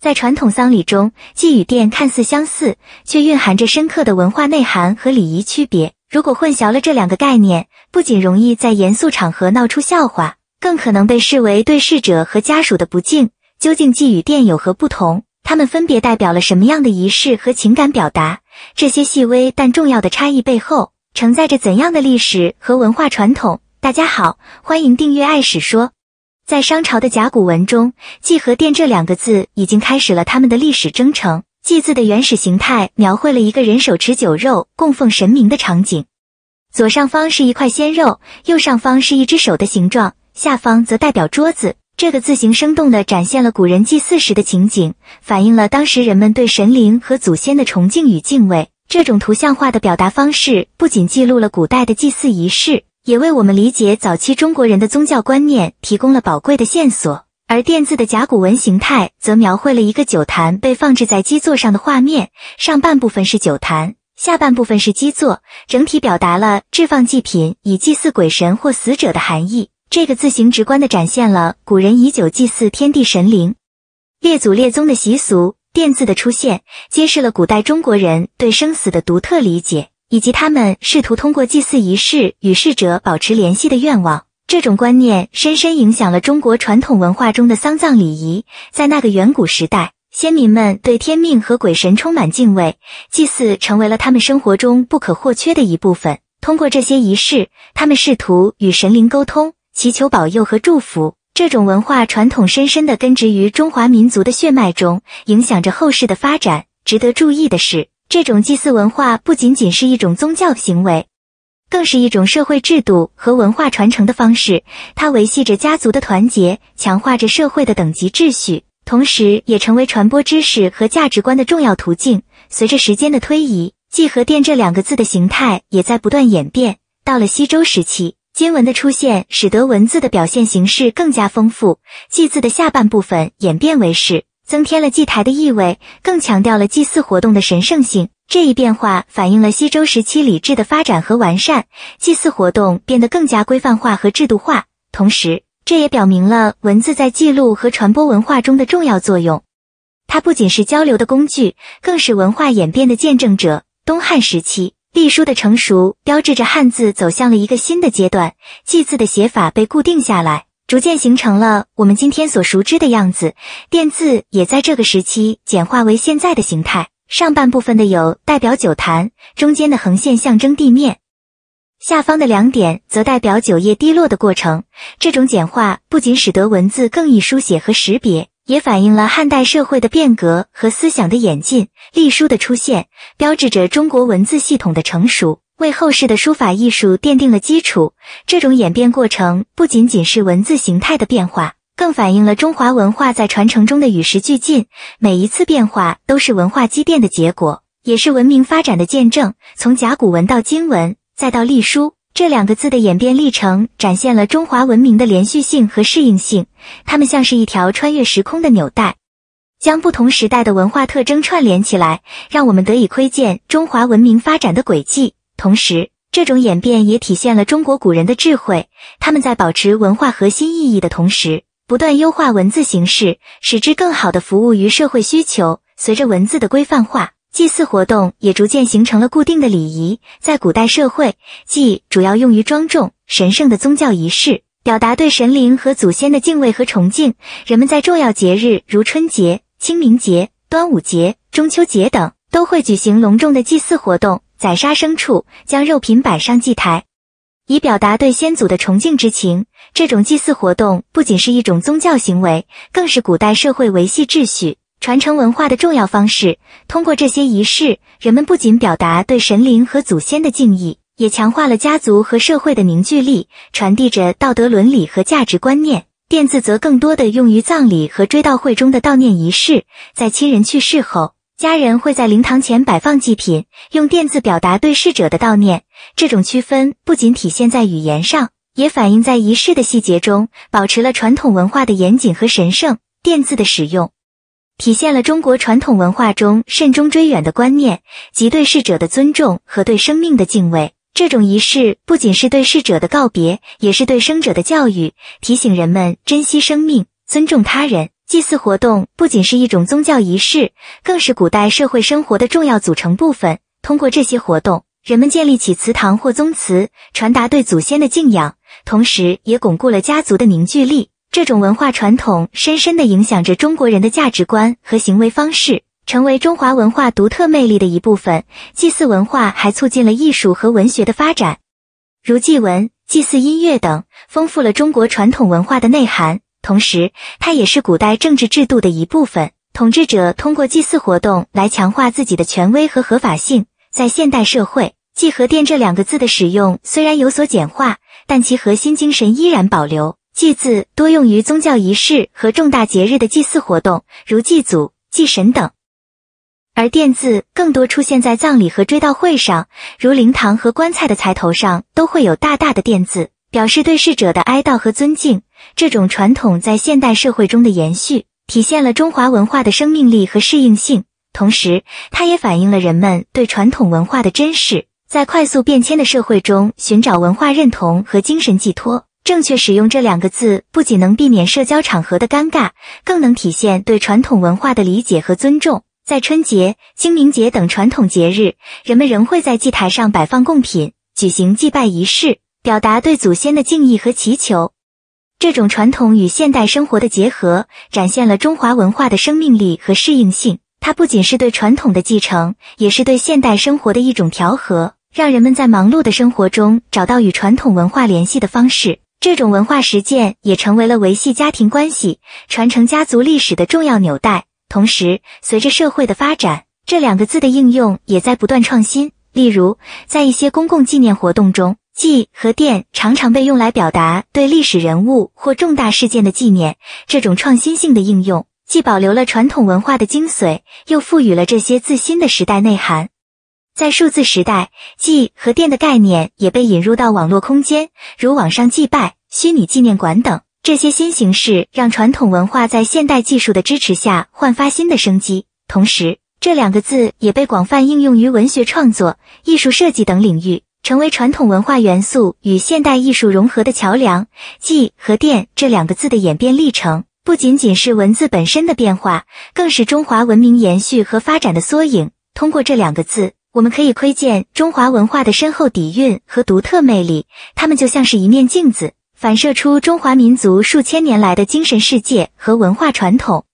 在传统丧礼中，祭与奠看似相似，却蕴含着深刻的文化内涵和礼仪区别。如果混淆了这两个概念，不仅容易在严肃场合闹出笑话，更可能被视为对逝者和家属的不敬。究竟祭与奠有何不同？他们分别代表了什么样的仪式和情感表达？这些细微但重要的差异背后，承载着怎样的历史和文化传统？大家好，欢迎订阅《爱史说》。在商朝的甲骨文中，“祭”和“殿”这两个字已经开始了他们的历史征程。“祭”字的原始形态描绘了一个人手持酒肉供奉神明的场景，左上方是一块鲜肉，右上方是一只手的形状，下方则代表桌子。这个字形生动地展现了古人祭祀时的情景，反映了当时人们对神灵和祖先的崇敬与敬畏。这种图像化的表达方式不仅记录了古代的祭祀仪式。也为我们理解早期中国人的宗教观念提供了宝贵的线索。而“奠”字的甲骨文形态，则描绘了一个酒坛被放置在基座上的画面，上半部分是酒坛，下半部分是基座，整体表达了置放祭品以祭祀鬼神或死者的含义。这个字形直观地展现了古人以酒祭祀天地神灵、列祖列宗的习俗。“奠”字的出现，揭示了古代中国人对生死的独特理解。以及他们试图通过祭祀仪式与逝者保持联系的愿望，这种观念深深影响了中国传统文化中的丧葬礼仪。在那个远古时代，先民们对天命和鬼神充满敬畏，祭祀成为了他们生活中不可或缺的一部分。通过这些仪式，他们试图与神灵沟通，祈求保佑和祝福。这种文化传统深深地根植于中华民族的血脉中，影响着后世的发展。值得注意的是。这种祭祀文化不仅仅是一种宗教行为，更是一种社会制度和文化传承的方式。它维系着家族的团结，强化着社会的等级秩序，同时也成为传播知识和价值观的重要途径。随着时间的推移，祭和奠这两个字的形态也在不断演变。到了西周时期，金文的出现使得文字的表现形式更加丰富，祭字的下半部分演变为是。增添了祭台的意味，更强调了祭祀活动的神圣性。这一变化反映了西周时期礼制的发展和完善，祭祀活动变得更加规范化和制度化。同时，这也表明了文字在记录和传播文化中的重要作用。它不仅是交流的工具，更是文化演变的见证者。东汉时期，隶书的成熟标志着汉字走向了一个新的阶段，祭字的写法被固定下来。逐渐形成了我们今天所熟知的样子，“电字也在这个时期简化为现在的形态。上半部分的“有代表酒坛，中间的横线象征地面，下方的两点则代表酒液滴落的过程。这种简化不仅使得文字更易书写和识别，也反映了汉代社会的变革和思想的演进。隶书的出现，标志着中国文字系统的成熟。为后世的书法艺术奠定了基础。这种演变过程不仅仅是文字形态的变化，更反映了中华文化在传承中的与时俱进。每一次变化都是文化积淀的结果，也是文明发展的见证。从甲骨文到金文，再到隶书，这两个字的演变历程展现了中华文明的连续性和适应性。它们像是一条穿越时空的纽带，将不同时代的文化特征串联起来，让我们得以窥见中华文明发展的轨迹。同时，这种演变也体现了中国古人的智慧。他们在保持文化核心意义的同时，不断优化文字形式，使之更好地服务于社会需求。随着文字的规范化，祭祀活动也逐渐形成了固定的礼仪。在古代社会，祭主要用于庄重神圣的宗教仪式，表达对神灵和祖先的敬畏和崇敬。人们在重要节日，如春节、清明节、端午节、中秋节等，都会举行隆重的祭祀活动。宰杀牲畜，将肉品摆上祭台，以表达对先祖的崇敬之情。这种祭祀活动不仅是一种宗教行为，更是古代社会维系秩序、传承文化的重要方式。通过这些仪式，人们不仅表达对神灵和祖先的敬意，也强化了家族和社会的凝聚力，传递着道德伦理和价值观念。奠字则更多的用于葬礼和追悼会中的悼念仪式，在亲人去世后。家人会在灵堂前摆放祭品，用电字表达对逝者的悼念。这种区分不仅体现在语言上，也反映在仪式的细节中，保持了传统文化的严谨和神圣。电字的使用，体现了中国传统文化中慎终追远的观念即对逝者的尊重和对生命的敬畏。这种仪式不仅是对逝者的告别，也是对生者的教育，提醒人们珍惜生命，尊重他人。祭祀活动不仅是一种宗教仪式，更是古代社会生活的重要组成部分。通过这些活动，人们建立起祠堂或宗祠，传达对祖先的敬仰，同时也巩固了家族的凝聚力。这种文化传统深深的影响着中国人的价值观和行为方式，成为中华文化独特魅力的一部分。祭祀文化还促进了艺术和文学的发展，如祭文、祭祀音乐等，丰富了中国传统文化的内涵。同时，它也是古代政治制度的一部分。统治者通过祭祀活动来强化自己的权威和合法性。在现代社会，“祭”和“奠”这两个字的使用虽然有所简化，但其核心精神依然保留。“祭”字多用于宗教仪式和重大节日的祭祀活动，如祭祖、祭神等；而“奠”字更多出现在葬礼和追悼会上，如灵堂和棺材的材头上都会有大大的“奠”字，表示对逝者的哀悼和尊敬。这种传统在现代社会中的延续，体现了中华文化的生命力和适应性，同时它也反映了人们对传统文化的珍视。在快速变迁的社会中，寻找文化认同和精神寄托，正确使用这两个字，不仅能避免社交场合的尴尬，更能体现对传统文化的理解和尊重。在春节、清明节等传统节日，人们仍会在祭台上摆放贡品，举行祭拜仪式，表达对祖先的敬意和祈求。这种传统与现代生活的结合，展现了中华文化的生命力和适应性。它不仅是对传统的继承，也是对现代生活的一种调和，让人们在忙碌的生活中找到与传统文化联系的方式。这种文化实践也成为了维系家庭关系、传承家族历史的重要纽带。同时，随着社会的发展，这两个字的应用也在不断创新。例如，在一些公共纪念活动中。祭和奠常常被用来表达对历史人物或重大事件的纪念。这种创新性的应用，既保留了传统文化的精髓，又赋予了这些字新的时代内涵。在数字时代，祭和奠的概念也被引入到网络空间，如网上祭拜、虚拟纪念馆等。这些新形式让传统文化在现代技术的支持下焕发新的生机。同时，这两个字也被广泛应用于文学创作、艺术设计等领域。成为传统文化元素与现代艺术融合的桥梁。祭和奠这两个字的演变历程，不仅仅是文字本身的变化，更是中华文明延续和发展的缩影。通过这两个字，我们可以窥见中华文化的深厚底蕴和独特魅力。它们就像是一面镜子，反射出中华民族数千年来的精神世界和文化传统。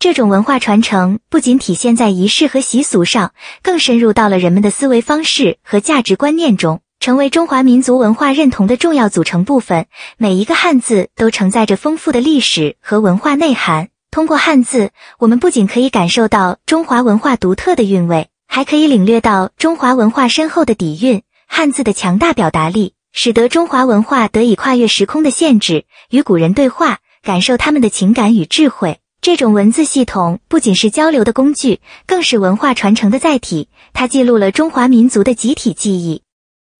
这种文化传承不仅体现在仪式和习俗上，更深入到了人们的思维方式和价值观念中，成为中华民族文化认同的重要组成部分。每一个汉字都承载着丰富的历史和文化内涵。通过汉字，我们不仅可以感受到中华文化独特的韵味，还可以领略到中华文化深厚的底蕴。汉字的强大表达力，使得中华文化得以跨越时空的限制，与古人对话，感受他们的情感与智慧。这种文字系统不仅是交流的工具，更是文化传承的载体。它记录了中华民族的集体记忆，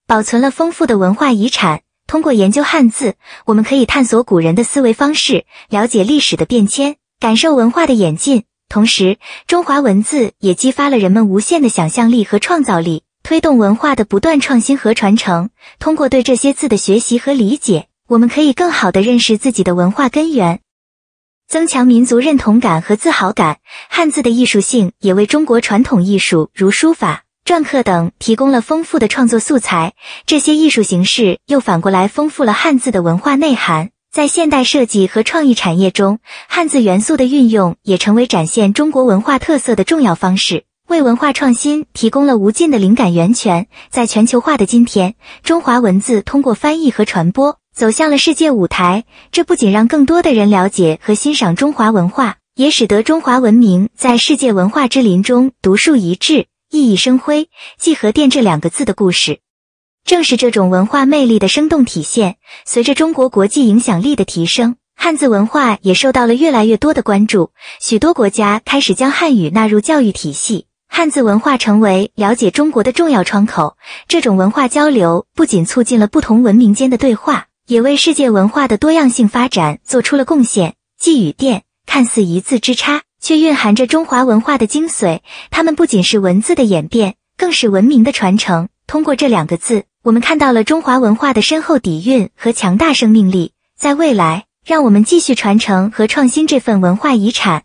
保存了丰富的文化遗产。通过研究汉字，我们可以探索古人的思维方式，了解历史的变迁，感受文化的演进。同时，中华文字也激发了人们无限的想象力和创造力，推动文化的不断创新和传承。通过对这些字的学习和理解，我们可以更好地认识自己的文化根源。增强民族认同感和自豪感。汉字的艺术性也为中国传统艺术如书法、篆刻等提供了丰富的创作素材。这些艺术形式又反过来丰富了汉字的文化内涵。在现代设计和创意产业中，汉字元素的运用也成为展现中国文化特色的重要方式，为文化创新提供了无尽的灵感源泉。在全球化的今天，中华文字通过翻译和传播。走向了世界舞台，这不仅让更多的人了解和欣赏中华文化，也使得中华文明在世界文化之林中独树一帜，熠熠生辉。季和殿这两个字的故事，正是这种文化魅力的生动体现。随着中国国际影响力的提升，汉字文化也受到了越来越多的关注。许多国家开始将汉语纳入教育体系，汉字文化成为了解中国的重要窗口。这种文化交流不仅促进了不同文明间的对话。也为世界文化的多样性发展做出了贡献。祭与奠看似一字之差，却蕴含着中华文化的精髓。它们不仅是文字的演变，更是文明的传承。通过这两个字，我们看到了中华文化的深厚底蕴和强大生命力。在未来，让我们继续传承和创新这份文化遗产，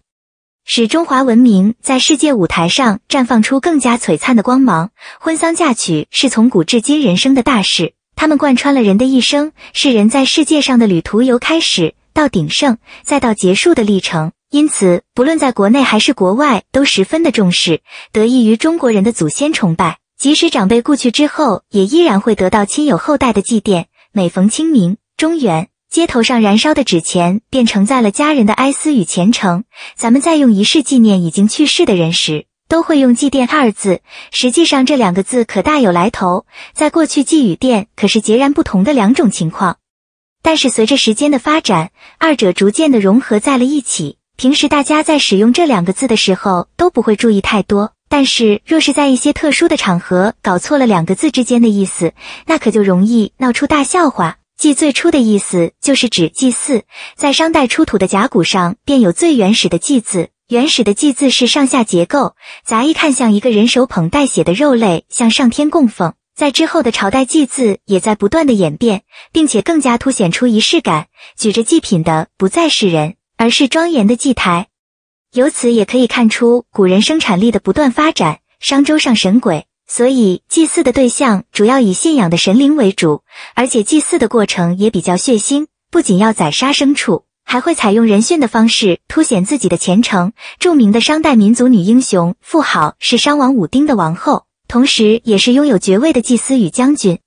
使中华文明在世界舞台上绽放出更加璀璨的光芒。婚丧嫁娶是从古至今人生的大事。它们贯穿了人的一生，是人在世界上的旅途，由开始到鼎盛，再到结束的历程。因此，不论在国内还是国外，都十分的重视。得益于中国人的祖先崇拜，即使长辈故去之后，也依然会得到亲友后代的祭奠。每逢清明，中元，街头上燃烧的纸钱便承载了家人的哀思与虔诚。咱们在用仪式纪念已经去世的人时，都会用“祭奠”二字，实际上这两个字可大有来头。在过去，“祭”与“奠”可是截然不同的两种情况，但是随着时间的发展，二者逐渐的融合在了一起。平时大家在使用这两个字的时候都不会注意太多，但是若是在一些特殊的场合搞错了两个字之间的意思，那可就容易闹出大笑话。祭最初的意思就是指祭祀，在商代出土的甲骨上便有最原始的“祭”字。原始的祭字是上下结构，乍一看像一个人手捧带血的肉类向上天供奉。在之后的朝代，祭字也在不断的演变，并且更加凸显出仪式感。举着祭品的不再是人，而是庄严的祭台。由此也可以看出古人生产力的不断发展。商周上神鬼，所以祭祀的对象主要以信仰的神灵为主，而且祭祀的过程也比较血腥，不仅要宰杀牲畜。还会采用人殉的方式凸显自己的虔诚。著名的商代民族女英雄妇好是商王武丁的王后，同时也是拥有爵位的祭司与将军。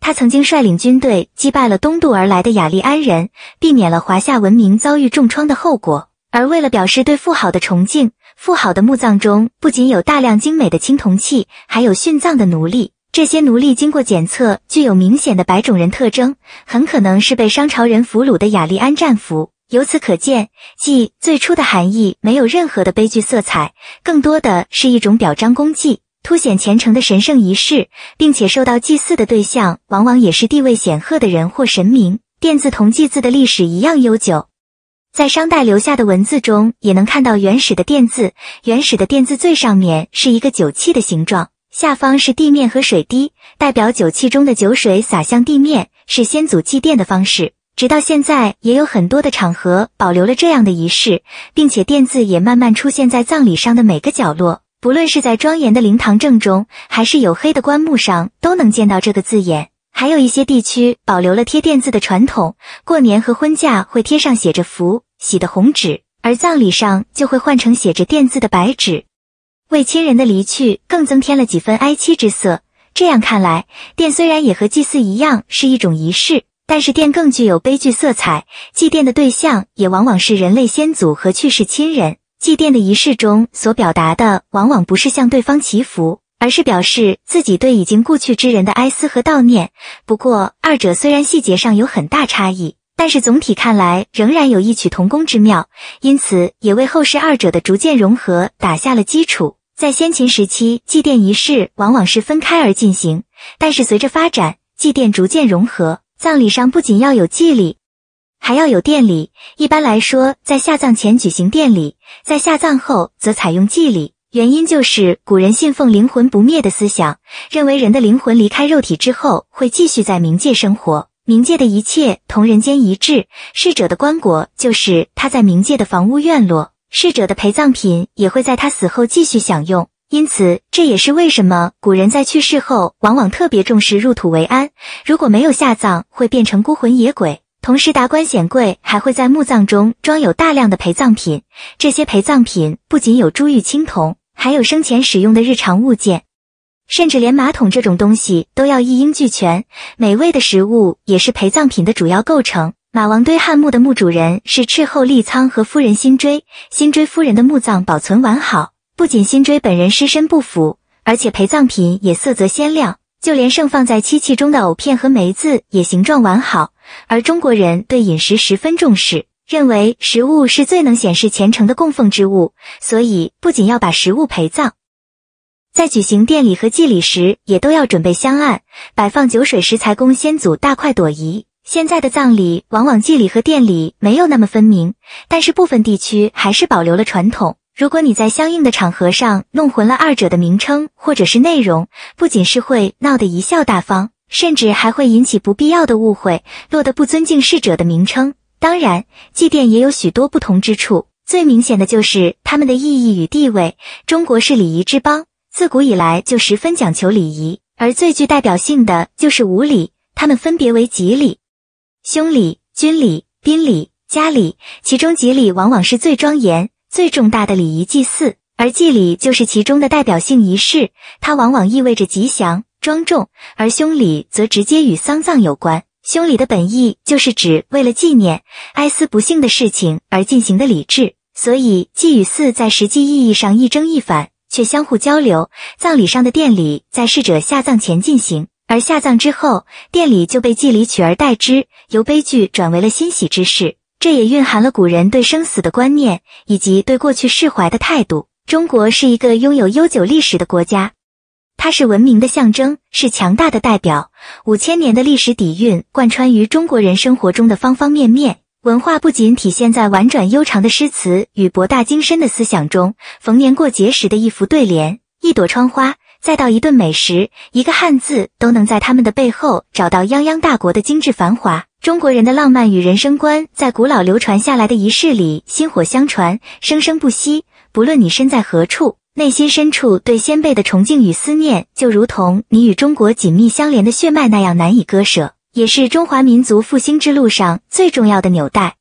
她曾经率领军队击败了东渡而来的雅利安人，避免了华夏文明遭遇重创的后果。而为了表示对妇好的崇敬，妇好的墓葬中不仅有大量精美的青铜器，还有殉葬的奴隶。这些奴隶经过检测，具有明显的白种人特征，很可能是被商朝人俘虏的雅利安战俘。由此可见，祭最初的含义没有任何的悲剧色彩，更多的是一种表彰功绩、凸显虔诚的神圣仪式，并且受到祭祀的对象往往也是地位显赫的人或神明。电字同祭字的历史一样悠久，在商代留下的文字中也能看到原始的电字。原始的电字最上面是一个酒器的形状。下方是地面和水滴，代表酒器中的酒水洒向地面，是先祖祭奠的方式。直到现在，也有很多的场合保留了这样的仪式，并且奠字也慢慢出现在葬礼上的每个角落，不论是在庄严的灵堂正中，还是黝黑的棺木上，都能见到这个字眼。还有一些地区保留了贴奠字的传统，过年和婚嫁会贴上写着“福”“喜”的红纸，而葬礼上就会换成写着奠字的白纸。为亲人的离去更增添了几分哀戚之色。这样看来，殿虽然也和祭祀一样是一种仪式，但是殿更具有悲剧色彩。祭奠的对象也往往是人类先祖和去世亲人，祭奠的仪式中所表达的往往不是向对方祈福，而是表示自己对已经故去之人的哀思和悼念。不过，二者虽然细节上有很大差异。但是总体看来，仍然有异曲同工之妙，因此也为后世二者的逐渐融合打下了基础。在先秦时期，祭奠仪式往往是分开而进行，但是随着发展，祭奠逐渐融合。葬礼上不仅要有祭礼，还要有奠礼。一般来说，在下葬前举行奠礼，在下葬后则采用祭礼。原因就是古人信奉灵魂不灭的思想，认为人的灵魂离开肉体之后，会继续在冥界生活。冥界的一切同人间一致，逝者的棺椁就是他在冥界的房屋院落，逝者的陪葬品也会在他死后继续享用。因此，这也是为什么古人在去世后往往特别重视入土为安，如果没有下葬，会变成孤魂野鬼。同时，达官显贵还会在墓葬中装有大量的陪葬品，这些陪葬品不仅有珠玉青铜，还有生前使用的日常物件。甚至连马桶这种东西都要一应俱全，美味的食物也是陪葬品的主要构成。马王堆汉墓的墓主人是赤候利苍和夫人辛追，辛追夫人的墓葬保存完好，不仅辛追本人尸身不腐，而且陪葬品也色泽鲜亮，就连盛放在漆器中的藕片和梅子也形状完好。而中国人对饮食十分重视，认为食物是最能显示虔诚的供奉之物，所以不仅要把食物陪葬。在举行奠礼和祭礼时，也都要准备香案，摆放酒水食材，供先祖大快朵颐。现在的葬礼往往祭礼和奠礼没有那么分明，但是部分地区还是保留了传统。如果你在相应的场合上弄混了二者的名称或者是内容，不仅是会闹得贻笑大方，甚至还会引起不必要的误会，落得不尊敬逝者的名称。当然，祭奠也有许多不同之处，最明显的就是他们的意义与地位。中国是礼仪之邦。自古以来就十分讲求礼仪，而最具代表性的就是五礼，它们分别为吉礼、凶礼、军礼、宾礼、嘉礼。其中吉礼往往是最庄严、最重大的礼仪祭祀，而祭礼就是其中的代表性仪式，它往往意味着吉祥、庄重。而凶礼则直接与丧葬有关，凶礼的本意就是指为了纪念哀思不幸的事情而进行的礼制，所以祭与祀在实际意义上亦正亦反。却相互交流。葬礼上的奠礼在逝者下葬前进行，而下葬之后，奠礼就被祭礼取而代之，由悲剧转为了欣喜之事。这也蕴含了古人对生死的观念，以及对过去释怀的态度。中国是一个拥有悠久历史的国家，它是文明的象征，是强大的代表。五千年的历史底蕴贯穿于中国人生活中的方方面面。文化不仅体现在婉转悠长的诗词与博大精深的思想中，逢年过节时的一幅对联、一朵窗花，再到一顿美食、一个汉字，都能在他们的背后找到泱泱大国的精致繁华。中国人的浪漫与人生观，在古老流传下来的仪式里薪火相传，生生不息。不论你身在何处，内心深处对先辈的崇敬与思念，就如同你与中国紧密相连的血脉那样难以割舍。也是中华民族复兴之路上最重要的纽带。